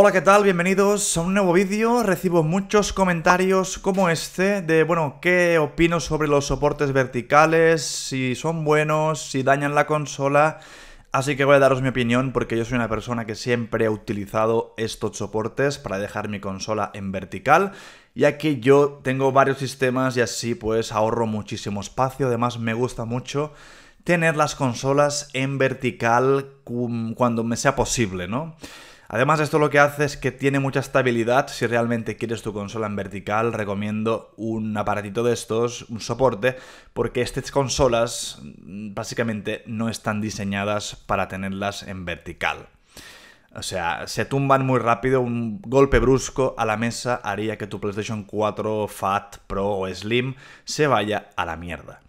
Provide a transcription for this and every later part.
Hola, ¿qué tal? Bienvenidos a un nuevo vídeo. Recibo muchos comentarios como este de, bueno, qué opino sobre los soportes verticales, si son buenos, si dañan la consola. Así que voy a daros mi opinión porque yo soy una persona que siempre ha utilizado estos soportes para dejar mi consola en vertical, ya que yo tengo varios sistemas y así pues ahorro muchísimo espacio, además me gusta mucho tener las consolas en vertical cuando me sea posible, ¿no? Además, esto lo que hace es que tiene mucha estabilidad. Si realmente quieres tu consola en vertical, recomiendo un aparatito de estos, un soporte, porque estas consolas mm, básicamente no están diseñadas para tenerlas en vertical. O sea, se tumban muy rápido, un golpe brusco a la mesa haría que tu PlayStation 4 Fat, Pro o Slim se vaya a la mierda.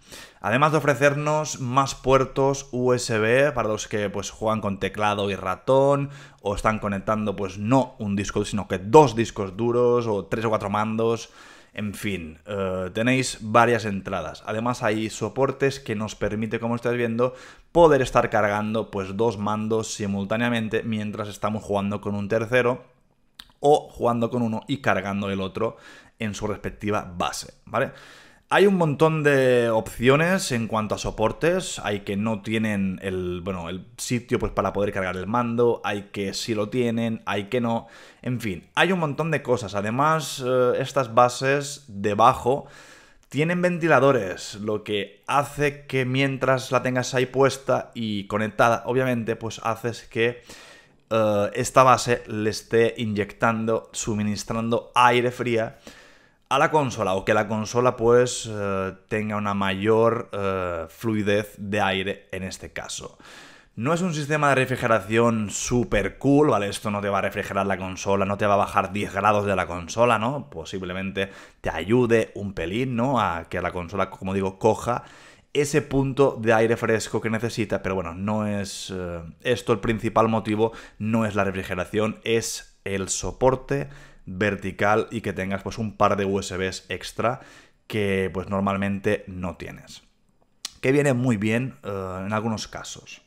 Además de ofrecernos más puertos USB para los que pues, juegan con teclado y ratón o están conectando pues no un disco, sino que dos discos duros o tres o cuatro mandos. En fin, eh, tenéis varias entradas. Además hay soportes que nos permite, como estáis viendo, poder estar cargando pues dos mandos simultáneamente mientras estamos jugando con un tercero o jugando con uno y cargando el otro en su respectiva base, ¿vale? Hay un montón de opciones en cuanto a soportes. Hay que no tienen el, bueno, el sitio pues, para poder cargar el mando, hay que si lo tienen, hay que no. En fin, hay un montón de cosas. Además, eh, estas bases debajo tienen ventiladores, lo que hace que mientras la tengas ahí puesta y conectada, obviamente, pues haces que eh, esta base le esté inyectando, suministrando aire fría a la consola o que la consola pues eh, tenga una mayor eh, fluidez de aire en este caso. No es un sistema de refrigeración súper cool, ¿vale? Esto no te va a refrigerar la consola, no te va a bajar 10 grados de la consola, ¿no? Posiblemente te ayude un pelín, ¿no? A que la consola, como digo, coja ese punto de aire fresco que necesita, pero bueno, no es eh, esto el principal motivo, no es la refrigeración, es el soporte vertical y que tengas pues un par de USBs extra que pues normalmente no tienes. Que viene muy bien eh, en algunos casos.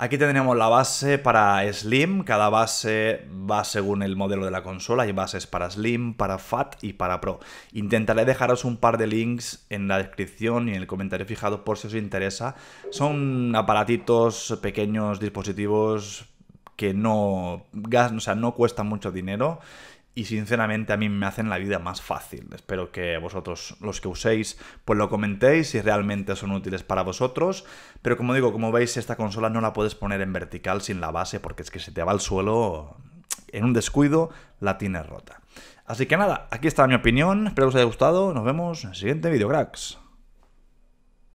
Aquí tenemos la base para Slim, cada base va según el modelo de la consola, hay bases para Slim, para Fat y para Pro. Intentaré dejaros un par de links en la descripción y en el comentario fijado por si os interesa. Son aparatitos, pequeños dispositivos que no, o sea, no cuestan mucho dinero y sinceramente a mí me hacen la vida más fácil. Espero que vosotros los que uséis pues lo comentéis si realmente son útiles para vosotros. Pero como digo, como veis esta consola no la puedes poner en vertical sin la base porque es que se te va al suelo en un descuido la tienes rota. Así que nada, aquí está mi opinión, espero que os haya gustado, nos vemos en el siguiente vídeo, cracks.